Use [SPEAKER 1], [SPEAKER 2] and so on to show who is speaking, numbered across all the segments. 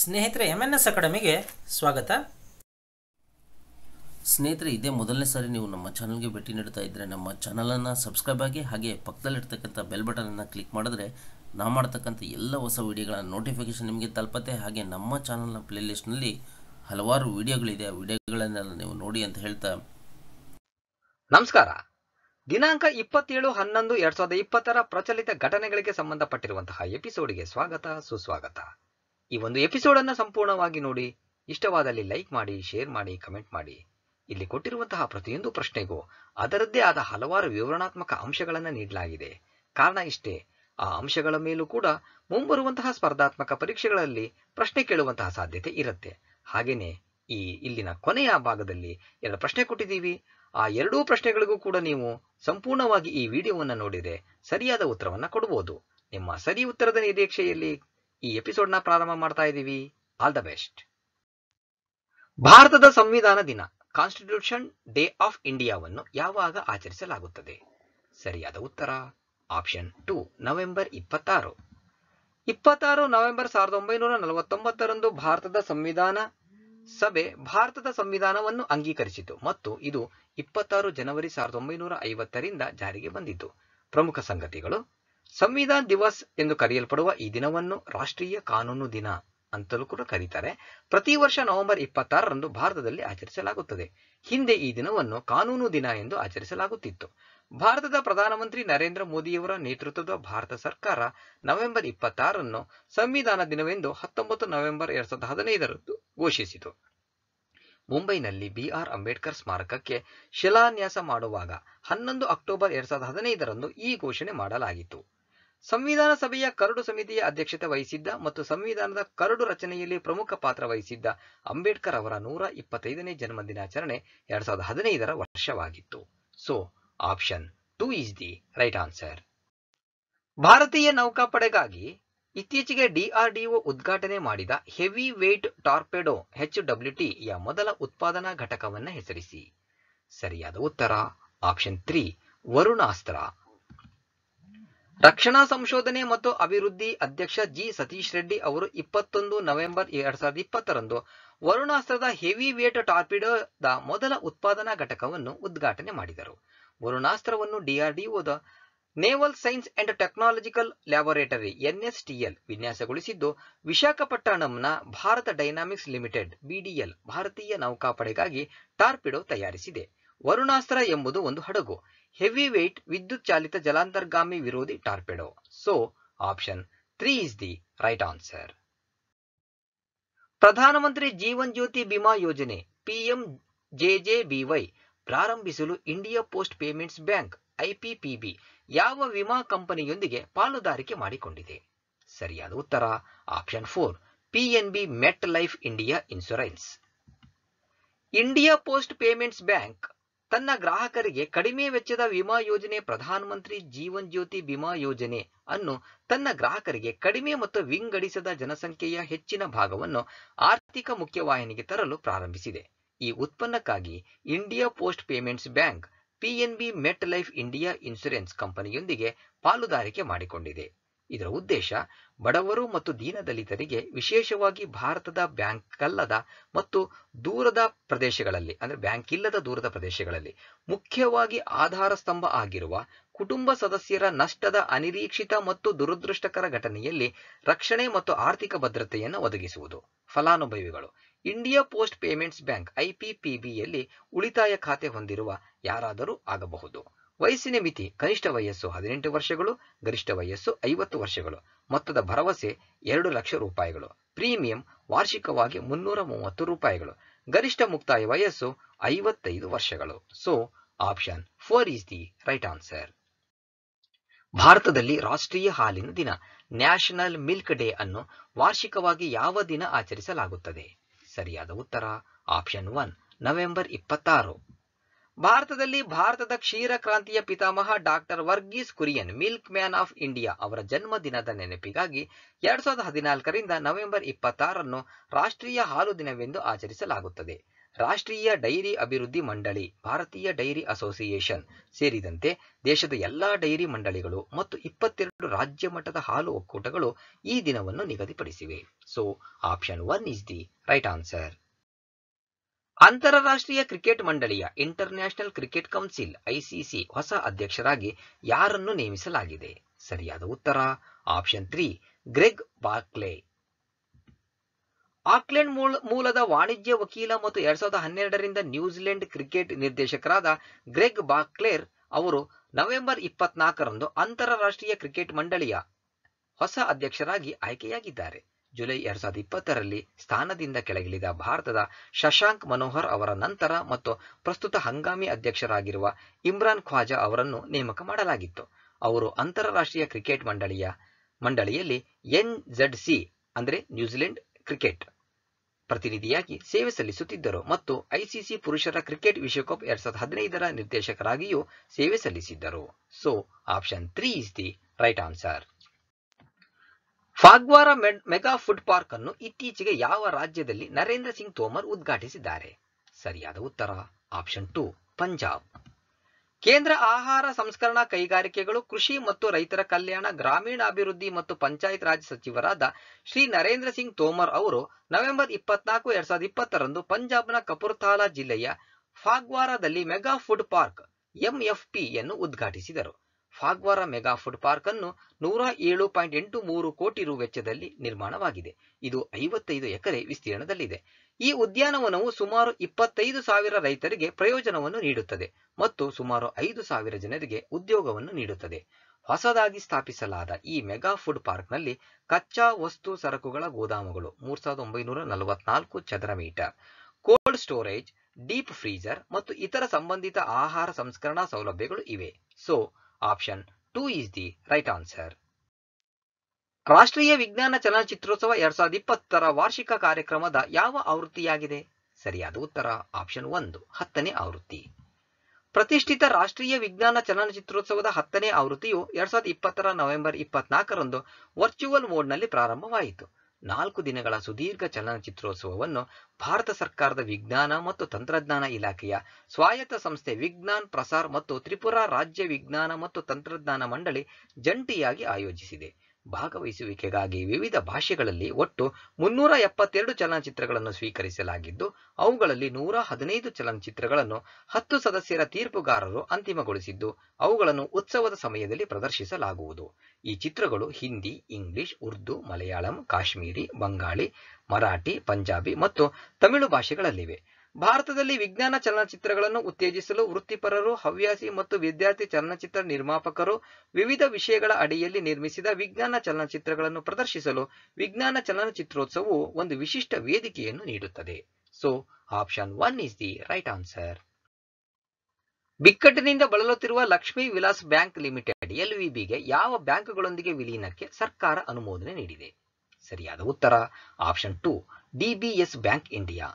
[SPEAKER 1] ಸ್ನೇಹಿತರೆ M N S ಅಕಾಡೆಮಿಗೆ ಸ್ವಾಗತ ಸ್ನೇಹಿತರೆ ಇದೇ ಮೊದಲನೇ ಸಾರಿ ನೀವು ನಮ್ಮ ಚಾನಲ್ಗೆ ಭೇಟಿ ನೀಡ್ತಾ ಇದ್ದರೆ ನಮ್ಮ ಚಾನಲನ್ನು ಸಬ್ಸ್ಕ್ರೈಬ್ ಆಗಿ ಹಾಗೆ ಪಕ್ಕದಲ್ಲಿರ್ತಕ್ಕಂಥ ಬೆಲ್ ಬಟನ್ ಬಟನನ್ನು ಕ್ಲಿಕ್ ಮಾಡಿದ್ರೆ ನಾವು ಮಾಡ್ತಕ್ಕಂಥ ಎಲ್ಲ ಹೊಸ ವಿಡಿಯೋಗಳ ನೋಟಿಫಿಕೇಶನ್ ನಿಮಗೆ ತಲುಪತ್ತೆ ಹಾಗೆ ನಮ್ಮ ಚಾನಲ್ನ ನಲ್ಲಿ ಹಲವಾರು ವಿಡಿಯೋಗಳಿದೆ ಆ ವಿಡಿಯೋಗಳನ್ನೆಲ್ಲ ನೀವು ನೋಡಿ ಅಂತ ಹೇಳ್ತಾ ನಮಸ್ಕಾರ ದಿನಾಂಕ ಇಪ್ಪತ್ತೇಳು ಹನ್ನೊಂದು ಎರಡ್ ಸಾವಿರದ ಇಪ್ಪತ್ತರ ಪ್ರಚಲಿತ ಘಟನೆಗಳಿಗೆ ಸಂಬಂಧಪಟ್ಟಿರುವಂತಹ ಎಪಿಸೋಡ್ಗೆ ಸ್ವಾಗತ ಸುಸ್ವಾಗತ ಈ ಒಂದು ಎಪಿಸೋಡ್ ಅನ್ನ ಸಂಪೂರ್ಣವಾಗಿ ನೋಡಿ ಇಷ್ಟವಾದಲ್ಲಿ ಲೈಕ್ ಮಾಡಿ ಶೇರ್ ಮಾಡಿ ಕಮೆಂಟ್ ಮಾಡಿ ಇಲ್ಲಿ ಕೊಟ್ಟಿರುವಂತಹ ಪ್ರತಿಯೊಂದು ಪ್ರಶ್ನೆಗೂ ಅದರದ್ದೇ ಆದ ಹಲವಾರು ವಿವರಣಾತ್ಮಕ ಅಂಶಗಳನ್ನು ನೀಡಲಾಗಿದೆ ಕಾರಣ ಇಷ್ಟೇ ಆ ಅಂಶಗಳ ಮೇಲೂ ಕೂಡ ಮುಂಬರುವಂತಹ ಸ್ಪರ್ಧಾತ್ಮಕ ಪರೀಕ್ಷೆಗಳಲ್ಲಿ ಪ್ರಶ್ನೆ ಕೇಳುವಂತಹ ಸಾಧ್ಯತೆ ಇರುತ್ತೆ ಹಾಗೇನೆ ಈ ಇಲ್ಲಿನ ಕೊನೆಯ ಭಾಗದಲ್ಲಿ ಎರಡು ಪ್ರಶ್ನೆ ಕೊಟ್ಟಿದ್ದೀವಿ ಆ ಎರಡೂ ಪ್ರಶ್ನೆಗಳಿಗೂ ಕೂಡ ನೀವು ಸಂಪೂರ್ಣವಾಗಿ ಈ ವಿಡಿಯೋವನ್ನು ನೋಡಿದರೆ ಸರಿಯಾದ ಉತ್ತರವನ್ನು ಕೊಡಬಹುದು ನಿಮ್ಮ ಸರಿ ಉತ್ತರದ ನಿರೀಕ್ಷೆಯಲ್ಲಿ ಈ ಎಪಿಸೋಡ್ನ ಪ್ರಾರಂಭ ಮಾಡ್ತಾ ಇದ್ದೀವಿ ಆಲ್ ದ ಬೆಸ್ಟ್ ಭಾರತದ ಸಂವಿಧಾನ ದಿನ ಕಾನ್ಸ್ಟಿಟ್ಯೂಷನ್ ಡೇ ಆಫ್ ಇಂಡಿಯಾವನ್ನು ಯಾವಾಗ ಆಚರಿಸಲಾಗುತ್ತದೆ ಸರಿಯಾದ ಉತ್ತರ ಆಪ್ಷನ್ ಟು ನವೆಂಬರ್ ಇಪ್ಪತ್ತಾರು ಇಪ್ಪತ್ತಾರು ನವೆಂಬರ್ ಸಾವಿರದ ಒಂಬೈನೂರ ನಲವತ್ತೊಂಬತ್ತರಂದು ಭಾರತದ ಸಂವಿಧಾನ ಸಭೆ ಭಾರತದ ಸಂವಿಧಾನವನ್ನು ಅಂಗೀಕರಿಸಿತು ಮತ್ತು ಇದು ಇಪ್ಪತ್ತಾರು ಜನವರಿ ಸಾವಿರದ ಒಂಬೈನೂರ ಐವತ್ತರಿಂದ ಜಾರಿಗೆ ಬಂದಿತು ಪ್ರಮುಖ ಸಂಗತಿಗಳು ಸಂವಿಧಾನ ದಿವಸ್ ಎಂದು ಕರೆಯಲ್ಪಡುವ ಈ ದಿನವನ್ನು ರಾಷ್ಟ್ರೀಯ ಕಾನೂನು ದಿನ ಅಂತಲೂ ಕೂಡ ಕರೀತಾರೆ ಪ್ರತಿ ವರ್ಷ ನವೆಂಬರ್ ಇಪ್ಪತ್ತಾರರಂದು ಭಾರತದಲ್ಲಿ ಆಚರಿಸಲಾಗುತ್ತದೆ ಹಿಂದೆ ಈ ದಿನವನ್ನು ಕಾನೂನು ದಿನ ಎಂದು ಆಚರಿಸಲಾಗುತ್ತಿತ್ತು ಭಾರತದ ಪ್ರಧಾನಮಂತ್ರಿ ನರೇಂದ್ರ ಮೋದಿಯವರ ನೇತೃತ್ವದ ಭಾರತ ಸರ್ಕಾರ ನವೆಂಬರ್ ಇಪ್ಪತ್ತಾರನ್ನು ಸಂವಿಧಾನ ದಿನವೆಂದು ಹತ್ತೊಂಬತ್ತು ನವೆಂಬರ್ ಎರಡ್ ಸಾವಿರದ ಹದಿನೈದರಂದು ಘೋಷಿಸಿತು ಮುಂಬೈನಲ್ಲಿ ಬಿಆರ್ ಅಂಬೇಡ್ಕರ್ ಸ್ಮಾರಕಕ್ಕೆ ಶಿಲಾನ್ಯಾಸ ಮಾಡುವಾಗ ಹನ್ನೊಂದು ಅಕ್ಟೋಬರ್ ಎರಡ್ ಸಾವಿರದ ಹದಿನೈದರಂದು ಈ ಘೋಷಣೆ ಮಾಡಲಾಗಿತ್ತು ಸಂವಿಧಾನ ಸಭೆಯ ಕರಡು ಸಮಿತಿಯ ಅಧ್ಯಕ್ಷತೆ ವಹಿಸಿದ್ದ ಮತ್ತು ಸಂವಿಧಾನದ ಕರಡು ರಚನೆಯಲ್ಲಿ ಪ್ರಮುಖ ಪಾತ್ರ ವಹಿಸಿದ್ದ ಅಂಬೇಡ್ಕರ್ ಅವರ ನೂರ ಇಪ್ಪತ್ತೈದನೇ ಜನ್ಮದಿನಾಚರಣೆ ಎರಡ್ ಸಾವಿರದ ಹದಿನೈದರ ವರ್ಷವಾಗಿತ್ತು so option two is the right answer ಭಾರತೀಯ ನೌಕಾಪಡೆಗಾಗಿ ಇತ್ತೀಚೆಗೆ ಡಿಆರ್ಡಿಒ ಉದ್ಘಾಟನೆ ಮಾಡಿದ ಹೆವಿ ವೇಟ್ ಟಾರ್ಪೆಡೋ ಎಚ್ ಯ ಮೊದಲ ಉತ್ಪಾದನಾ ಘಟಕವನ್ನು ಹೆಸರಿಸಿ ಸರಿಯಾದ ಉತ್ತರ ಆಪ್ಷನ್ ತ್ರೀ ವರುಣಾಸ್ತ್ರ ರಕ್ಷಣಾ ಸಂಶೋಧನೆ ಮತ್ತು ಅಭಿವೃದ್ಧಿ ಅಧ್ಯಕ್ಷ ಜಿ ಸತೀಶ್ ರೆಡ್ಡಿ ಅವರು ಇಪ್ಪತ್ತೊಂದು ನವೆಂಬರ್ ಎರಡ್ ಸಾವಿರದ ಇಪ್ಪತ್ತರಂದು ವರುಣಾಸ್ತ್ರದ ಹೆವಿ ವೇಟ್ ಟಾರ್ಪಿಡೋದ ಮೊದಲ ಉತ್ಪಾದನಾ ಘಟಕವನ್ನು ಉದ್ಘಾಟನೆ ಮಾಡಿದರು ವರುಣಾಸ್ತ್ರವನ್ನು ಡಿಆರ್ಡಿಒದ naval science and technological laboratory NSTL ವಿನ್ಯಾಸಗೊಳಿಸಿದ್ದು ವಿಶಾಖಪಟ್ಟಣಂನ ಭಾರತ ಡೈನಾಮಿಕ್ಸ್ ಲಿಮಿಟೆಡ್ ಬಿಡಿಎಲ್ ಭಾರತೀಯ ನೌಕಾಪಡೆಗಾಗಿ ಟಾರ್ಪಿಡೋ ತಯಾರಿಸಿದೆ ವರುಣಾಸ್ತ್ರ ಎಂಬುದು ಒಂದು ಹಡಗು ಹೆವಿ weight ವಿದ್ಯುತ್ ಚಾಲಿತ ಜಲಾಂತರ್ಗಾಮಿ ವಿರೋಧಿ torpedo so option three is the right answer Pradhan Mantri Jeevan Jyoti Bima ಯೋಜನೆ ಪಿಎಂ ಜೆಜೆಬಿವೈ ಪ್ರಾರಂಭಿಸಲು India post payments bank IPPB ಯಾವ ವಿಮಾ ಕಂಪನಿಯೊಂದಿಗೆ ಪಾಲುದಾರಿಕೆ ಮಾಡಿಕೊಂಡಿದೆ ಸರಿಯಾದ ಉತ್ತರ option four PNB MetLife India insurance India post payments bank ತನ್ನ ಗ್ರಾಹಕರಿಗೆ ಕಡಿಮೆ ವೆಚ್ಚದ ವಿಮಾ ಯೋಜನೆ ಪ್ರಧಾನ ಮಂತ್ರಿ ಜೀವನ್ ಜ್ಯೋತಿ ಬಿಮಾ ಯೋಜನೆ ಅನ್ನು ತನ್ನ ಗ್ರಾಹಕರಿಗೆ ಕಡಿಮೆ ಮತ್ತು ವಿಂಗಡಿಸದ ಜನಸಂಖ್ಯೆಯ ಹೆಚ್ಚಿನ ಭಾಗವನ್ನು ಆರ್ಥಿಕ ಮುಖ್ಯವಾಹಿನಿಗೆ ತರಲು ಪ್ರಾರಂಭಿಸಿದೆ ಈ ಉತ್ಪನ್ನಕ್ಕಾಗಿ India post payments bank PNB MetLife India insurance ಕಂಪನಿಯೊಂದಿಗೆ ಪಾಲುದಾರಿಕೆ ಮಾಡಿಕೊಂಡಿದೆ ಇದರ ಉದ್ದೇಶ ಬಡವರು ಮತ್ತು ದೀನದಲಿತರಿಗೆ ವಿಶೇಷವಾಗಿ ಭಾರತದ ಬ್ಯಾಂಕ್ ಅಲ್ಲದ ಮತ್ತು ದೂರದ ಪ್ರದೇಶಗಳಲ್ಲಿ ಅಂದರೆ ಬ್ಯಾಂಕ್ ಇಲ್ಲದ ದೂರದ ಪ್ರದೇಶಗಳಲ್ಲಿ ಮುಖ್ಯವಾಗಿ ಆಧಾರ ಸ್ತಂಭ ಆಗಿರುವ ಕುಟುಂಬ ಸದಸ್ಯರ ನಷ್ಟದ ಅನಿರೀಕ್ಷಿತ ಮತ್ತು ದುರದೃಷ್ಟಕರ ಘಟನೆಯಲ್ಲಿ ರಕ್ಷಣೆ ಮತ್ತು ಆರ್ಥಿಕ ಭದ್ರತೆಯನ್ನು ಒದಗಿಸುವುದು ಫಲಾನುಭವಿಗಳು ಇಂಡಿಯಾ ಪೋಸ್ಟ್ ಪೇಮೆಂಟ್ಸ್ ಬ್ಯಾಂಕ್ ಐಪಿಪಿಬಿಯಲ್ಲಿ ಉಳಿತಾಯ ಖಾತೆ ಹೊಂದಿರುವ ಯಾರಾದರೂ ಆಗಬಹುದು ವಯಸ್ಸಿನ ಮಿತಿ ಕನಿಷ್ಠ ವಯಸ್ಸು ಹದಿನೆಂಟು ವರ್ಷಗಳು ಗರಿಷ್ಠ ವಯಸ್ಸು ಐವತ್ತು ವರ್ಷಗಳು ಮೊತ್ತದ ಭರವಸೆ ಎರಡು ಲಕ್ಷ ರೂಪಾಯಿಗಳು ಪ್ರೀಮಿಯಂ ವಾರ್ಷಿಕವಾಗಿ ಮುನ್ನೂರ ಮೂವತ್ತು ರೂಪಾಯಿಗಳು ಗರಿಷ್ಠ ಮುಕ್ತಾಯ ವಯಸ್ಸು ಐವತ್ತೈದು ವರ್ಷಗಳು so option four is the right answer ಭಾರತದಲ್ಲಿ ರಾಷ್ಟ್ರೀಯ ಹಾಲಿನ ದಿನ ನ್ಯಾಷನಲ್ ಮಿಲ್ಕ್ ಡೇ ಅನ್ನು ವಾರ್ಷಿಕವಾಗಿ ಯಾವ ದಿನ ಆಚರಿಸಲಾಗುತ್ತದೆ ಸರಿಯಾದ ಉತ್ತರ ಆಪ್ಷನ್ ಒನ್ ನವೆಂಬರ್ ಇಪ್ಪತ್ತಾರು ಭಾರತದಲ್ಲಿ ಭಾರತದ ಕ್ಷೀರ ಕ್ರಾಂತಿಯ ಪಿತಾಮಹ doctor Verghese Kurien milkman of India ಅವರ ಜನ್ಮ ದಿನದ ನೆನಪಿಗಾಗಿ ಎರಡ್ ಸಾವಿರದ ಹದಿನಾಲ್ಕರಿಂದ ನವೆಂಬರ್ ಇಪ್ಪತ್ತಾರನ್ನು ರಾಷ್ಟ್ರೀಯ ಹಾಲು ದಿನವೆಂದು ಆಚರಿಸಲಾಗುತ್ತದೆ ರಾಷ್ಟ್ರೀಯ ಡೈರಿ ಅಭಿವೃದ್ಧಿ ಮಂಡಳಿ ಭಾರತೀಯ ಡೈರಿ ಅಸೋಸಿಯೇಷನ್ ಸೇರಿದಂತೆ ದೇಶದ ಎಲ್ಲಾ ಡೈರಿ ಮಂಡಳಿಗಳು ಮತ್ತು ಇಪ್ಪತ್ತೆರಡು ರಾಜ್ಯ ಮಟ್ಟದ ಹಾಲು ಒಕ್ಕೂಟಗಳು ಈ ದಿನವನ್ನು ನಿಗದಿಪಡಿಸಿವೆ so option one is the right answer ಅಂತಾರಾಷ್ಟ್ರೀಯ ಕ್ರಿಕೆಟ್ ಮಂಡಳಿಯ ನ್ಯಾಷನಲ್ ಕ್ರಿಕೆಟ್ ಕೌನ್ಸಿಲ್ ಐಸಿಸಿ ಹೊಸ ಅಧ್ಯಕ್ಷರಾಗಿ ಯಾರನ್ನು ನೇಮಿಸಲಾಗಿದೆ ಸರಿಯಾದ ಉತ್ತರ option three Greg Barclay Auckland ಮೂಲದ ವಾಣಿಜ್ಯ ವಕೀಲ ಮತ್ತು ಎರಡ್ ಸಾವಿರದ ಹನ್ನೆರಡರಿಂದ ನ್ಯೂಜಿಲೆಂಡ್ ಕ್ರಿಕೆಟ್ ನಿರ್ದೇಶಕರಾದ ಗ್ರೆಗ್ ಬಾಕ್ಲೇರ್ ಅವರು ನವೆಂಬರ್ ಇಪ್ಪತ್ನಾಲ್ಕರಂದು ಅಂತಾರಾಷ್ಟ್ರೀಯ ಕ್ರಿಕೆಟ್ ಮಂಡಳಿಯ ಹೊಸ ಅಧ್ಯಕ್ಷರಾಗಿ ಆಯ್ಕೆಯಾಗಿದ್ದಾರೆ ಜುಲೈ ಎರಡ್ ಸಾವಿರದ ಇಪ್ಪತ್ತರಲ್ಲಿ ಸ್ಥಾನದಿಂದ ಕೆಳಗಿಳಿದ ಭಾರತದ ಶಶಾಂಕ್ ಮನೋಹರ್ ಅವರ ನಂತರ ಮತ್ತು ಪ್ರಸ್ತುತ ಹಂಗಾಮಿ ಅಧ್ಯಕ್ಷರಾಗಿರುವ ಇಮ್ರಾನ್ ಖ್ವಾಜಾ ಅವರನ್ನು ನೇಮಕ ಮಾಡಲಾಗಿತ್ತು ಅವರು ಅಂತಾರಾಷ್ಟ್ರೀಯ ಕ್ರಿಕೆಟ್ ಮಂಡಳಿಯ ಮಂಡಳಿಯಲ್ಲಿ ಸಿ ಅಂದರೆ ನ್ಯೂಜಿಲೆಂಡ್ ಕ್ರಿಕೆಟ್ ಪ್ರತಿನಿಧಿಯಾಗಿ ಸೇವೆ ಸಲ್ಲಿಸುತ್ತಿದ್ದರು ಮತ್ತು ಐಸಿಸಿ ಪುರುಷರ ಕ್ರಿಕೆಟ್ ವಿಶ್ವಕಪ್ ಎರಡ್ ಸಾವಿರದ ಹದಿನೈದರ ನಿರ್ದೇಶಕರಾಗಿಯೂ ಸೇವೆ ಸಲ್ಲಿಸಿದ್ದರು so option three is the right answer Phagwara mega food park ಅನ್ನು ಇತ್ತೀಚೆಗೆ ಯಾವ ರಾಜ್ಯದಲ್ಲಿ ನರೇಂದ್ರ ಸಿಂಗ್ ತೋಮರ್ ಉದ್ಘಾಟಿಸಿದ್ದಾರೆ ಸರಿಯಾದ ಉತ್ತರ ಆಪ್ಷನ್ ಟು ಪಂಜಾಬ್ ಕೇಂದ್ರ ಆಹಾರ ಸಂಸ್ಕರಣಾ ಕೈಗಾರಿಕೆಗಳು ಕೃಷಿ ಮತ್ತು ರೈತರ ಕಲ್ಯಾಣ ಗ್ರಾಮೀಣಾಭಿವೃದ್ಧಿ ಮತ್ತು ಪಂಚಾಯತ್ ರಾಜ್ ಸಚಿವರಾದ ಶ್ರೀ ನರೇಂದ್ರ ಸಿಂಗ್ ತೋಮರ್ ಅವರು ನವೆಂಬರ್ ಇಪ್ಪತ್ನಾಲ್ಕು ಎರಡ್ ಸಾವಿರದ ಇಪ್ಪತ್ತರಂದು ಪಂಜಾಬ್ನ ಕಪೂರ್ಥಾಲ ಜಿಲ್ಲೆಯ ಫಾಗ್ವಾರಾದಲ್ಲಿ ಮೆಗಾ ಫುಡ್ ಪಾರ್ಕ್ ಎಂಎಫ್ಪಿಯನ್ನು ಉದ್ಘಾಟಿಸಿದರು ಫಾಗ್ವಾರ ಮೆಗಾ ಫುಡ್ ಪಾರ್ಕ್ ಅನ್ನು ನೂರ ಏಳು ಪಾಯಿಂಟ್ ಎಂಟು ಮೂರು ಕೋಟಿ ರು ವೆಚ್ಚದಲ್ಲಿ ನಿರ್ಮಾಣವಾಗಿದೆ ಇದು ಐವತ್ತೈದು ಎಕರೆ ವಿಸ್ತೀರ್ಣದಲ್ಲಿದೆ ಈ ಉದ್ಯಾನವನವು ಸುಮಾರು ಇಪ್ಪತ್ತೈದು ಸಾವಿರ ರೈತರಿಗೆ ಪ್ರಯೋಜನವನ್ನು ನೀಡುತ್ತದೆ ಮತ್ತು ಸುಮಾರು ಐದು ಸಾವಿರ ಜನರಿಗೆ ಉದ್ಯೋಗವನ್ನು ನೀಡುತ್ತದೆ ಹೊಸದಾಗಿ ಸ್ಥಾಪಿಸಲಾದ ಈ ಮೆಗಾ ಫುಡ್ ಪಾರ್ಕ್ನಲ್ಲಿ ಕಚ್ಚಾ ವಸ್ತು ಸರಕುಗಳ ಗೋದಾಮುಗಳು ಮೂರ್ ಸಾವಿರದ ಒಂಬೈನೂರ ನಲವತ್ನಾಲ್ಕು ಚದರ metre cold storage deep freezer ಮತ್ತು ಇತರ ಸಂಬಂಧಿತ ಆಹಾರ ಸಂಸ್ಕರಣಾ ಸೌಲಭ್ಯಗಳು ಇವೆ so option two is the right answer ರಾಷ್ಟ್ರೀಯ ವಿಜ್ಞಾನ ಚಲನಚಿತ್ರೋತ್ಸವ ಎರಡ್ ಸಾವಿರದ ಇಪ್ಪತ್ತರ ವಾರ್ಷಿಕ ಕಾರ್ಯಕ್ರಮದ ಯಾವ ಆವೃತ್ತಿಯಾಗಿದೆ ಸರಿಯಾದ ಉತ್ತರ ಆಪ್ಷನ್ ಒಂದು ಹತ್ತನೇ ಆವೃತ್ತಿ ಪ್ರತಿಷ್ಠಿತ ರಾಷ್ಟ್ರೀಯ ವಿಜ್ಞಾನ ಚಲನಚಿತ್ರೋತ್ಸವದ ಹತ್ತನೇ ಆವೃತ್ತಿಯು ಎರಡ್ ಸಾವಿರದ ಇಪ್ಪತ್ತರ ನವೆಂಬರ್ ಇಪ್ಪತ್ನಾಲ್ಕರಂದು ವರ್ಚುವಲ್ ಮೋಡ್ನಲ್ಲಿ ಪ್ರಾರಂಭವಾಯಿತು ನಾಲ್ಕು ದಿನಗಳ ಸುದೀರ್ಘ ಚಲನಚಿತ್ರೋತ್ಸವವನ್ನು ಭಾರತ ಸರ್ಕಾರದ ವಿಜ್ಞಾನ ಮತ್ತು ತಂತ್ರಜ್ಞಾನ ಇಲಾಖೆಯ ಸ್ವಾಯತ್ತ ಸಂಸ್ಥೆ ವಿಜ್ಞಾನ್ ಪ್ರಸಾರ್ ಮತ್ತು ತ್ರಿಪುರಾ ರಾಜ್ಯ ವಿಜ್ಞಾನ ಮತ್ತು ತಂತ್ರಜ್ಞಾನ ಮಂಡಳಿ ಜಂಟಿಯಾಗಿ ಆಯೋಜಿಸಿದೆ ಭಾಗವಹಿಸುವಿಕೆಗಾಗಿ ವಿವಿಧ ಭಾಷೆಗಳಲ್ಲಿ ಒಟ್ಟು ಮುನ್ನೂರ ಎಪ್ಪತ್ತೆರಡು ಚಲನಚಿತ್ರಗಳನ್ನು ಸ್ವೀಕರಿಸಲಾಗಿದ್ದು ಅವುಗಳಲ್ಲಿ ನೂರ ಹದಿನೈದು ಚಲನಚಿತ್ರಗಳನ್ನು ಹತ್ತು ಸದಸ್ಯರ ತೀರ್ಪುಗಾರರು ಅಂತಿಮಗೊಳಿಸಿದ್ದು ಅವುಗಳನ್ನು ಉತ್ಸವದ ಸಮಯದಲ್ಲಿ ಪ್ರದರ್ಶಿಸಲಾಗುವುದು ಈ ಚಿತ್ರಗಳು ಹಿಂದಿ ಇಂಗ್ಲಿಷ್ ಉರ್ದು ಮಲಯಾಳಂ ಕಾಶ್ಮೀರಿ ಬಂಗಾಳಿ ಮರಾಠಿ ಪಂಜಾಬಿ ಮತ್ತು ತಮಿಳು ಭಾಷೆಗಳಲ್ಲಿವೆ ಭಾರತದಲ್ಲಿ ವಿಜ್ಞಾನ ಚಲನಚಿತ್ರಗಳನ್ನು ಉತ್ತೇಜಿಸಲು ವೃತ್ತಿಪರರು ಹವ್ಯಾಸಿ ಮತ್ತು ವಿದ್ಯಾರ್ಥಿ ಚಲನಚಿತ್ರ ನಿರ್ಮಾಪಕರು ವಿವಿಧ ವಿಷಯಗಳ ಅಡಿಯಲ್ಲಿ ನಿರ್ಮಿಸಿದ ವಿಜ್ಞಾನ ಚಲನಚಿತ್ರಗಳನ್ನು ಪ್ರದರ್ಶಿಸಲು ವಿಜ್ಞಾನ ಚಲನಚಿತ್ರೋತ್ಸವವು ಒಂದು ವಿಶಿಷ್ಟ ವೇದಿಕೆಯನ್ನು ನೀಡುತ್ತದೆ so option one is the right answer ಬಿಕ್ಕಟ್ಟಿನಿಂದ ಬಳಲುತ್ತಿರುವ ಲಕ್ಷ್ಮೀ ವಿಲಾಸ್ ಬ್ಯಾಂಕ್ ಲಿಮಿಟೆಡ್ ಎಲ್ವಿಬಿಗೆ ಯಾವ ಬ್ಯಾಂಕ್ಗಳೊಂದಿಗೆ ವಿಲೀನಕ್ಕೆ ಸರ್ಕಾರ ಅನುಮೋದನೆ ನೀಡಿದೆ ಸರಿಯಾದ ಉತ್ತರ option two DBS bank India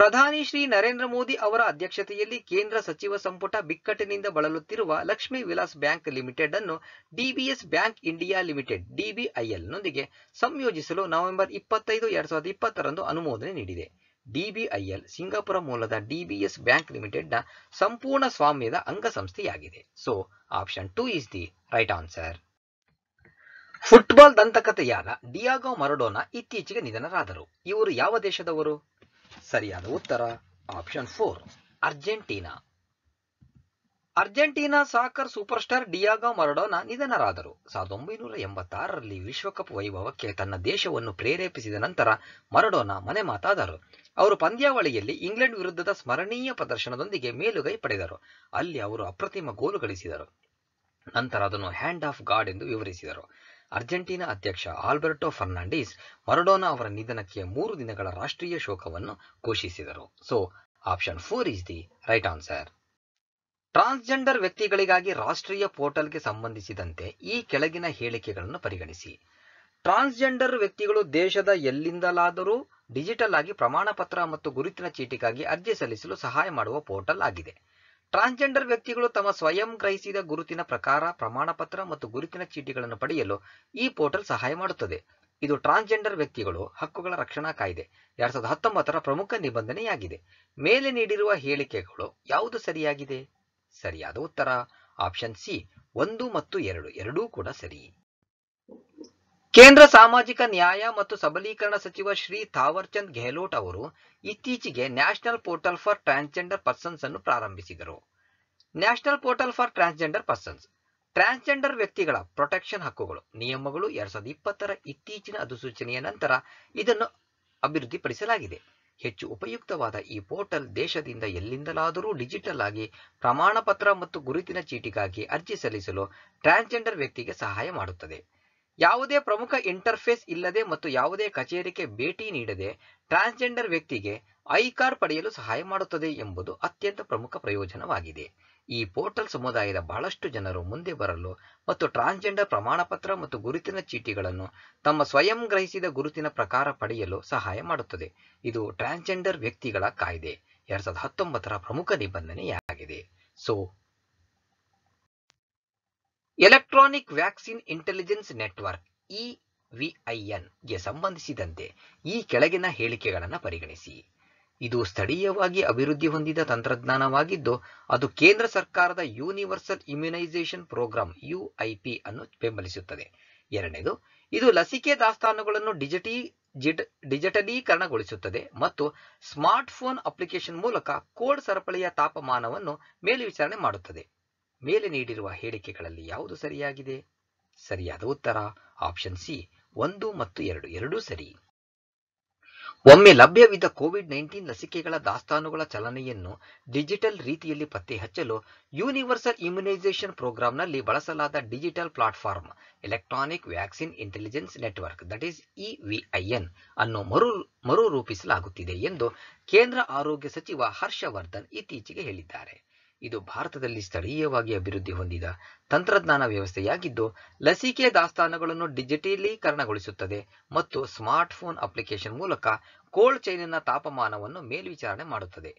[SPEAKER 1] ಪ್ರಧಾನಿ ಶ್ರೀ ನರೇಂದ್ರ ಮೋದಿ ಅವರ ಅಧ್ಯಕ್ಷತೆಯಲ್ಲಿ ಕೇಂದ್ರ ಸಚಿವ ಸಂಪುಟ ಬಿಕ್ಕಟ್ಟಿನಿಂದ ಬಳಲುತ್ತಿರುವ ಲಕ್ಷ್ಮೀ ವಿಲಾಸ್ ಬ್ಯಾಂಕ್ ಲಿಮಿಟೆಡ್ ಅನ್ನು ಡಿಬಿಎಸ್ ಬ್ಯಾಂಕ್ ಇಂಡಿಯಾ ಲಿಮಿಟೆಡ್ ಡಿಬಿಐಎಲ್ನೊಂದಿಗೆ ಸಂಯೋಜಿಸಲು ನವೆಂಬರ್ ಇಪ್ಪತ್ತೈದು ಎರಡ್ ಸಾವಿರದ ಇಪ್ಪತ್ತರಂದು ಅನುಮೋದನೆ ನೀಡಿದೆ ಡಿಬಿಐಎಲ್ ಸಿಂಗಾಪುರ ಮೂಲದ ಡಿಬಿಎಸ್ ಬ್ಯಾಂಕ್ ಲಿಮಿಟೆಡ್ನ ಸಂಪೂರ್ಣ ಸ್ವಾಮ್ಯದ ಅಂಗಸಂಸ್ಥೆಯಾಗಿದೆ so option two is the right answer football ದಂತಕಥೆಯಾದ ಡಿಯಾಗೋ ಮರಡೋನಾ ಇತ್ತೀಚೆಗೆ ನಿಧನರಾದರು ಇವರು ಯಾವ ದೇಶದವರು ಸರಿಯಾದ ಉತ್ತರ option four Argentina Argentina soccer superstar Diego Maradona ನಿಧನರಾದರು ಸಾವಿರದ ಒಂಬೈನೂರ ಎಂಬತ್ತಾರರಲ್ಲಿ ವಿಶ್ವಕಪ್ ವೈಭವಕ್ಕೆ ತನ್ನ ದೇಶವನ್ನು ಪ್ರೇರೇಪಿಸಿದ ನಂತರ ಮರಡೋನಾ ಮನೆ ಮಾತಾದರು ಅವರು ಪಂದ್ಯಾವಳಿಯಲ್ಲಿ ಇಂಗ್ಲೆಂಡ್ ವಿರುದ್ಧದ ಸ್ಮರಣೀಯ ಪ್ರದರ್ಶನದೊಂದಿಗೆ ಮೇಲುಗೈ ಪಡೆದರು ಅಲ್ಲಿ ಅವರು ಅಪ್ರತಿಮ ಗೋಲು ಗಳಿಸಿದರು ನಂತರ ಅದನ್ನು ಹ್ಯಾಂಡ್ ಆಫ್ ಗಾಡ್ ಎಂದು ವಿವರಿಸಿದರು ಅರ್ಜೆಂಟೀನಾ ಅಧ್ಯಕ್ಷ ಆಲ್ಬರ್ಟೊ ಫರ್ನಾಂಡಿಸ್ ಮರಡೋನಾ ಅವರ ನಿಧನಕ್ಕೆ ಮೂರು ದಿನಗಳ ರಾಷ್ಟ್ರೀಯ ಶೋಕವನ್ನು ಘೋಷಿಸಿದರು so option four is the right answer transgender ವ್ಯಕ್ತಿಗಳಿಗಾಗಿ ರಾಷ್ಟ್ರೀಯ ಪೋರ್ಟಲ್ಗೆ ಸಂಬಂಧಿಸಿದಂತೆ ಈ ಕೆಳಗಿನ ಹೇಳಿಕೆಗಳನ್ನು ಪರಿಗಣಿಸಿ ಟ್ರಾನ್ಸ್ಜೆಂಡರ್ ವ್ಯಕ್ತಿಗಳು ದೇಶದ ಎಲ್ಲಿಂದಲಾದರೂ ಡಿಜಿಟಲ್ ಆಗಿ ಪ್ರಮಾಣಪತ್ರ ಮತ್ತು ಗುರುತಿನ ಚೀಟಿಗಾಗಿ ಅರ್ಜಿ ಸಲ್ಲಿಸಲು ಸಹಾಯ ಮಾಡುವ ಪೋರ್ಟಲ್ ಆಗಿದೆ ಟ್ರಾನ್ಸ್ಜೆಂಡರ್ ವ್ಯಕ್ತಿಗಳು ತಮ್ಮ ಸ್ವಯಂ ಗ್ರಹಿಸಿದ ಗುರುತಿನ ಪ್ರಕಾರ ಪ್ರಮಾಣಪತ್ರ ಮತ್ತು ಗುರುತಿನ ಚೀಟಿಗಳನ್ನು ಪಡೆಯಲು ಈ ಪೋರ್ಟಲ್ ಸಹಾಯ ಮಾಡುತ್ತದೆ ಇದು ಟ್ರಾನ್ಸ್ಜೆಂಡರ್ ವ್ಯಕ್ತಿಗಳು ಹಕ್ಕುಗಳ ರಕ್ಷಣಾ ಕಾಯ್ದೆ ಎರಡ್ ಸಾವಿರದ ಹತ್ತೊಂಬತ್ತರ ಪ್ರಮುಖ ನಿಬಂಧನೆಯಾಗಿದೆ ಮೇಲೆ ನೀಡಿರುವ ಹೇಳಿಕೆಗಳು ಯಾವುದು ಸರಿಯಾಗಿದೆ ಸರಿಯಾದ ಉತ್ತರ ಆಪ್ಷನ್ ಸಿ ಒಂದು ಮತ್ತು ಎರಡು ಎರಡೂ ಕೂಡ ಸರಿ ಕೇಂದ್ರ ಸಾಮಾಜಿಕ ನ್ಯಾಯ ಮತ್ತು ಸಬಲೀಕರಣ ಸಚಿವ ಶ್ರೀ ಥಾವರ್ಚಂದ್ ಗೆಹ್ಲೋಟ್ ಅವರು ಇತ್ತೀಚೆಗೆ national portal for transgender persons ಅನ್ನು ಪ್ರಾರಂಭಿಸಿದರು national portal for transgender persons transgender ವ್ಯಕ್ತಿಗಳ ಪ್ರೊಟೆಕ್ಷನ್ ಹಕ್ಕುಗಳು ನಿಯಮಗಳು ಎರಡ್ ಸಾವಿರದ ಇಪ್ಪತ್ತರ ಇತ್ತೀಚಿನ ಅಧಿಸೂಚನೆಯ ನಂತರ ಇದನ್ನು ಅಭಿವೃದ್ಧಿಪಡಿಸಲಾಗಿದೆ ಹೆಚ್ಚು ಉಪಯುಕ್ತವಾದ ಈ ಪೋರ್ಟಲ್ ದೇಶದಿಂದ ಎಲ್ಲಿಂದಲಾದರೂ ಡಿಜಿಟಲ್ ಆಗಿ ಪ್ರಮಾಣಪತ್ರ ಮತ್ತು ಗುರುತಿನ ಚೀಟಿಗಾಗಿ ಅರ್ಜಿ ಸಲ್ಲಿಸಲು ಟ್ರಾನ್ಸ್ಜೆಂಡರ್ ವ್ಯಕ್ತಿಗೆ ಸಹಾಯ ಮಾಡುತ್ತದೆ ಯಾವುದೇ ಪ್ರಮುಖ ಇಂಟರ್ಫೇಸ್ ಇಲ್ಲದೆ ಮತ್ತು ಯಾವುದೇ ಕಚೇರಿಗೆ ಭೇಟಿ ನೀಡದೆ ಟ್ರಾನ್ಸ್ಜೆಂಡರ್ ವ್ಯಕ್ತಿಗೆ ಐ ಕಾರ್ಡ್ ಪಡೆಯಲು ಸಹಾಯ ಮಾಡುತ್ತದೆ ಎಂಬುದು ಅತ್ಯಂತ ಪ್ರಮುಖ ಪ್ರಯೋಜನವಾಗಿದೆ ಈ ಪೋರ್ಟಲ್ ಸಮುದಾಯದ ಬಹಳಷ್ಟು ಜನರು ಮುಂದೆ ಬರಲು ಮತ್ತು ಟ್ರಾನ್ಸ್ಜೆಂಡರ್ ಪ್ರಮಾಣಪತ್ರ ಮತ್ತು ಗುರುತಿನ ಚೀಟಿಗಳನ್ನು ತಮ್ಮ ಸ್ವಯಂ ಗ್ರಹಿಸಿದ ಗುರುತಿನ ಪ್ರಕಾರ ಪಡೆಯಲು ಸಹಾಯ ಮಾಡುತ್ತದೆ ಇದು ಟ್ರಾನ್ಸ್ಜೆಂಡರ್ ವ್ಯಕ್ತಿಗಳ ಕಾಯ್ದೆ ಎರಡ್ ಸಾವಿರದ ಹತ್ತೊಂಬತ್ತರ ಪ್ರಮುಖ ನಿಬಂಧನೆಯಾಗಿದೆ so electronic vaccine intelligence network ಇ ಗೆ ಸಂಬಂಧಿಸಿದಂತೆ ಈ ಕೆಳಗಿನ ಹೇಳಿಕೆಗಳನ್ನು ಪರಿಗಣಿಸಿ ಇದು ಸ್ಥಳೀಯವಾಗಿ ಅಭಿವೃದ್ಧಿ ಹೊಂದಿದ ತಂತ್ರಜ್ಞಾನವಾಗಿದ್ದು ಅದು ಕೇಂದ್ರ ಸರ್ಕಾರದ ಯೂನಿವರ್ಸಲ್ ಇಮ್ಯುನೈಸೇಷನ್ ಪ್ರೋಗ್ರಾಂ ಯುಐಪಿ ಅನ್ನು ಬೆಂಬಲಿಸುತ್ತದೆ ಎರಡನೇದು ಇದು ಲಸಿಕೆ ದಾಸ್ತಾನುಗಳನ್ನು ಡಿಜಿಟಿ ಡಿಜಿಟಲೀಕರಣಗೊಳಿಸುತ್ತದೆ ಮತ್ತು ಸ್ಮಾರ್ಟ್ಫೋನ್ ಅಪ್ಲಿಕೇಶನ್ ಮೂಲಕ ಕೋಡ್ ಸರಪಳಿಯ ತಾಪಮಾನವನ್ನು ಮೇಲ್ವಿಚಾರಣೆ ಮಾಡುತ್ತದೆ ಮೇಲೆ ನೀಡಿರುವ ಹೇಳಿಕೆಗಳಲ್ಲಿ ಯಾವುದು ಸರಿಯಾಗಿದೆ ಸರಿಯಾದ ಉತ್ತರ ಆಪ್ಷನ್ ಸಿ ಒಂದು ಮತ್ತು ಎರಡು ಎರಡೂ ಸರಿ ಒಮ್ಮೆ ಲಭ್ಯವಿದ್ದ ಕೋವಿಡ್ ನೈನ್ಟೀನ್ ಲಸಿಕೆಗಳ ದಾಸ್ತಾನುಗಳ ಚಲನೆಯನ್ನು ಡಿಜಿಟಲ್ ರೀತಿಯಲ್ಲಿ ಪತ್ತೆ ಹಚ್ಚಲು ಯೂನಿವರ್ಸಲ್ ಇಮ್ಯುನೈಸೇಷನ್ ಪ್ರೋಗ್ರಾಂನಲ್ಲಿ ಬಳಸಲಾದ digital platform electronic vaccine intelligence network that is EVIN e ಅನ್ನು ಮರು ರೂಪಿಸಲಾಗುತ್ತಿದೆ ಎಂದು ಕೇಂದ್ರ ಆರೋಗ್ಯ ಸಚಿವ ಹರ್ಷವರ್ಧನ್ ಇತ್ತೀಚೆಗೆ ಹೇಳಿದ್ದಾರೆ ಇದು ಭಾರತದಲ್ಲಿ ಸ್ಥಳೀಯವಾಗಿ ಅಭಿವೃದ್ಧಿ ಹೊಂದಿದ ತಂತ್ರಜ್ಞಾನ ವ್ಯವಸ್ಥೆಯಾಗಿದ್ದು ಲಸಿಕೆ ದಾಸ್ತಾನುಗಳನ್ನು ಡಿಜಿಟಲೀಕರಣಗೊಳಿಸುತ್ತದೆ ಮತ್ತು ಸ್ಮಾರ್ಟ್ಫೋನ್ ಅಪ್ಲಿಕೇಶನ್ ಮೂಲಕ ಕೋಲ್ಡ್ ಚೈನಿನ ತಾಪಮಾನವನ್ನು ಮೇಲ್ವಿಚಾರಣೆ ಮಾಡುತ್ತದೆ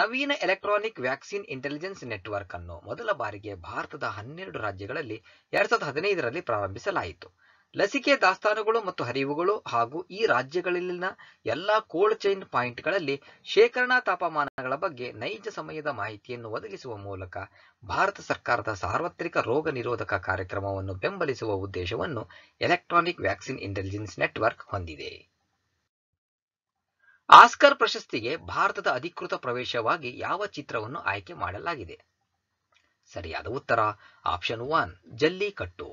[SPEAKER 1] ನವೀನ ಎಲೆಕ್ಟ್ರಾನಿಕ್ ವ್ಯಾಕ್ಸಿನ್ ಇಂಟೆಲಿಜೆನ್ಸ್ ನೆಟ್ವರ್ಕ್ ಅನ್ನು ಮೊದಲ ಬಾರಿಗೆ ಭಾರತದ ಹನ್ನೆರಡು ರಾಜ್ಯಗಳಲ್ಲಿ ಎರಡ್ ಸಾವಿರದ ಹದಿನೈದರಲ್ಲಿ ಪ್ರಾರಂಭಿಸಲಾಯಿತು ಲಸಿಕೆ ದಾಸ್ತಾನುಗಳು ಮತ್ತು ಹರಿವುಗಳು ಹಾಗೂ ಈ ರಾಜ್ಯಗಳಲ್ಲಿನ ಎಲ್ಲಾ ಕೋಲ್ಡ್ ಚೈನ್ ಪಾಯಿಂಟ್ಗಳಲ್ಲಿ ಶೇಖರಣಾ ತಾಪಮಾನಗಳ ಬಗ್ಗೆ ನೈಜ ಸಮಯದ ಮಾಹಿತಿಯನ್ನು ಒದಗಿಸುವ ಮೂಲಕ ಭಾರತ ಸರ್ಕಾರದ ಸಾರ್ವತ್ರಿಕ ರೋಗ ನಿರೋಧಕ ಕಾರ್ಯಕ್ರಮವನ್ನು ಬೆಂಬಲಿಸುವ ಉದ್ದೇಶವನ್ನು ಎಲೆಕ್ಟ್ರಾನಿಕ್ ವ್ಯಾಕ್ಸಿನ್ ಇಂಟೆಲಿಜೆನ್ಸ್ ನೆಟ್ವರ್ಕ್ ಹೊಂದಿದೆ ಆಸ್ಕರ್ ಪ್ರಶಸ್ತಿಗೆ ಭಾರತದ ಅಧಿಕೃತ ಪ್ರವೇಶವಾಗಿ ಯಾವ ಚಿತ್ರವನ್ನು ಆಯ್ಕೆ ಮಾಡಲಾಗಿದೆ ಸರಿಯಾದ ಉತ್ತರ ಆಪ್ಷನ್ ಒನ್ ಜಲ್ಲಿಕಟ್ಟು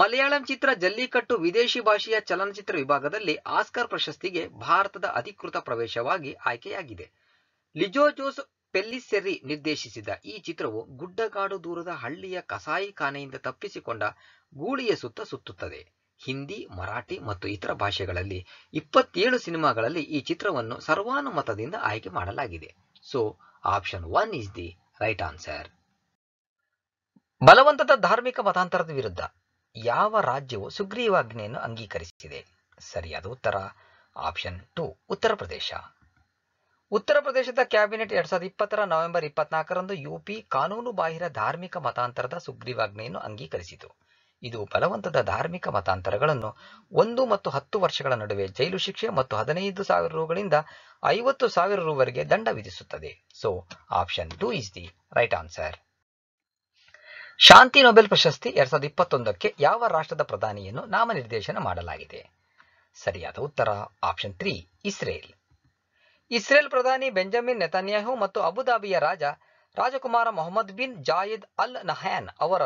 [SPEAKER 1] ಮಲಯಾಳಂ ಚಿತ್ರ ಜಲ್ಲಿಕಟ್ಟು ವಿದೇಶಿ ಭಾಷೆಯ ಚಲನಚಿತ್ರ ವಿಭಾಗದಲ್ಲಿ ಆಸ್ಕರ್ ಪ್ರಶಸ್ತಿಗೆ ಭಾರತದ ಅಧಿಕೃತ ಪ್ರವೇಶವಾಗಿ ಆಯ್ಕೆಯಾಗಿದೆ ಲಿಜೋ ಜೋಸ್ ಪೆಲ್ಲಿಸೆರಿ ನಿರ್ದೇಶಿಸಿದ ಈ ಚಿತ್ರವು ಗುಡ್ಡಗಾಡು ದೂರದ ಹಳ್ಳಿಯ ಕಸಾಯಿಖಾನೆಯಿಂದ ತಪ್ಪಿಸಿಕೊಂಡ ಗೂಳಿಯ ಸುತ್ತ ಸುತ್ತುತ್ತದೆ ಹಿಂದಿ ಮರಾಠಿ ಮತ್ತು ಇತರ ಭಾಷೆಗಳಲ್ಲಿ ಇಪ್ಪತ್ತೇಳು ಸಿನಿಮಾಗಳಲ್ಲಿ ಈ ಚಿತ್ರವನ್ನು ಸರ್ವಾನುಮತದಿಂದ ಆಯ್ಕೆ ಮಾಡಲಾಗಿದೆ so option one is the right answer ಬಲವಂತದ ಧಾರ್ಮಿಕ ಮತಾಂತರದ ವಿರುದ್ಧ ಯಾವ ರಾಜ್ಯವು ಸುಗ್ರೀವಾಜ್ಞೆಯನ್ನು ಅಂಗೀಕರಿಸಿದೆ ಸರಿಯಾದ ಉತ್ತರ ಆಪ್ಷನ್ ಟು ಉತ್ತರ ಪ್ರದೇಶ ಉತ್ತರ ಪ್ರದೇಶದ ಕ್ಯಾಬಿನೆಟ್ ಎರಡ್ ಸಾವಿರದ ಇಪ್ಪತ್ತರ ನವೆಂಬರ್ ಇಪ್ಪತ್ನಾಲ್ಕರಂದು ಯುಪಿ ಕಾನೂನು ಬಾಹಿರ ಧಾರ್ಮಿಕ ಮತಾಂತರದ ಸುಗ್ರೀವಾಜ್ಞೆಯನ್ನು ಅಂಗೀಕರಿಸಿತು ಇದು ಬಲವಂತದ ಧಾರ್ಮಿಕ ಮತಾಂತರಗಳನ್ನು ಒಂದು ಮತ್ತು ಹತ್ತು ವರ್ಷಗಳ ನಡುವೆ ಜೈಲು ಶಿಕ್ಷೆ ಮತ್ತು ಹದಿನೈದು ಸಾವಿರ ರುಗಳಿಂದ ಐವತ್ತು ಸಾವಿರ ರುವರೆಗೆ ದಂಡ ವಿಧಿಸುತ್ತದೆ so option two is the right answer ಶಾಂತಿ ನೊಬೆಲ್ ಪ್ರಶಸ್ತಿ ಎರಡ್ ಸಾವಿರದ ಇಪ್ಪತ್ತೊಂದಕ್ಕೆ ಯಾವ ರಾಷ್ಟ್ರದ ಪ್ರಧಾನಿಯನ್ನು ನಾಮನಿರ್ದೇಶನ ಮಾಡಲಾಗಿದೆ ಸರಿಯಾದ ಉತ್ತರ ಆಪ್ಷನ್ ತ್ರೀ ಇಸ್ರೇಲ್ ಇಸ್ರೇಲ್ ಪ್ರಧಾನಿ ಬೆಂಜಮಿನ್ ನೆತನ್ಯಾಹು ಮತ್ತು ಅಬುದಾಬಿಯ ರಾಜ ರಾಜಕುಮಾರ ಮೊಹಮ್ಮದ್ ಬಿನ್ ಜಾಯಿದ್ ಅಲ್ ನಹ್ಯಾನ್ ಅವರ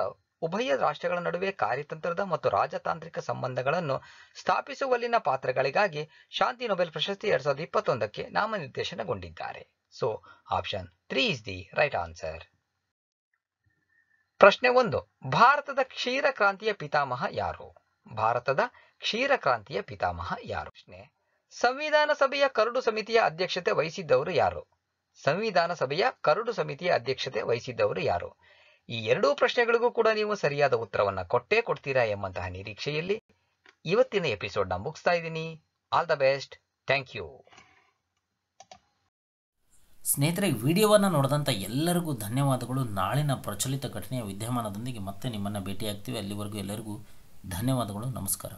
[SPEAKER 1] ಉಭಯ ರಾಷ್ಟ್ರಗಳ ನಡುವೆ ಕಾರ್ಯತಂತ್ರದ ಮತ್ತು ರಾಜತಾಂತ್ರಿಕ ಸಂಬಂಧಗಳನ್ನು ಸ್ಥಾಪಿಸುವಲ್ಲಿನ ಪಾತ್ರಗಳಿಗಾಗಿ ಶಾಂತಿ ನೊಬೆಲ್ ಪ್ರಶಸ್ತಿ ಎರಡ್ ಸಾವಿರದ ಇಪ್ಪತ್ತೊಂದಕ್ಕೆ ನಾಮನಿರ್ದೇಶನಗೊಂಡಿದ್ದಾರೆ so option three is the right answer ಪ್ರಶ್ನೆ ಒಂದು ಭಾರತದ ಕ್ಷೀರ ಕ್ರಾಂತಿಯ ಪಿತಾಮಹ ಯಾರು ಭಾರತದ ಕ್ಷೀರ ಕ್ರಾಂತಿಯ ಪಿತಾಮಹ ಯಾರು ಪ್ರಶ್ನೆ ಸಂವಿಧಾನ ಸಭೆಯ ಕರಡು ಸಮಿತಿಯ ಅಧ್ಯಕ್ಷತೆ ವಹಿಸಿದ್ದವರು ಯಾರು ಸಂವಿಧಾನ ಸಭೆಯ ಕರಡು ಸಮಿತಿಯ ಅಧ್ಯಕ್ಷತೆ ವಹಿಸಿದ್ದವರು ಯಾರು ಈ ಎರಡೂ ಪ್ರಶ್ನೆಗಳಿಗೂ ಕೂಡ ನೀವು ಸರಿಯಾದ ಉತ್ತರವನ್ನ ಕೊಟ್ಟೇ ಕೊಡ್ತೀರಾ ಎಂಬಂತಹ ನಿರೀಕ್ಷೆಯಲ್ಲಿ ಇವತ್ತಿನ ಎಪಿಸೋಡ್ನ ಮುಗಿಸ್ತಾ ಇದ್ದೀನಿ all the best thank you ಸ್ನೇಹಿತರೆ ವಿಡಿಯೋವನ್ನು ನೋಡಿದಂಥ ಎಲ್ಲರಿಗೂ ಧನ್ಯವಾದಗಳು ನಾಳಿನ ಪ್ರಚಲಿತ ಘಟನೆಯ ವಿದ್ಯಮಾನದೊಂದಿಗೆ ಮತ್ತೆ ನಿಮ್ಮನ್ನು ಭೇಟಿಯಾಗ್ತೀವಿ ಅಲ್ಲಿವರೆಗೂ ಎಲ್ಲರಿಗೂ ಧನ್ಯವಾದಗಳು ನಮಸ್ಕಾರ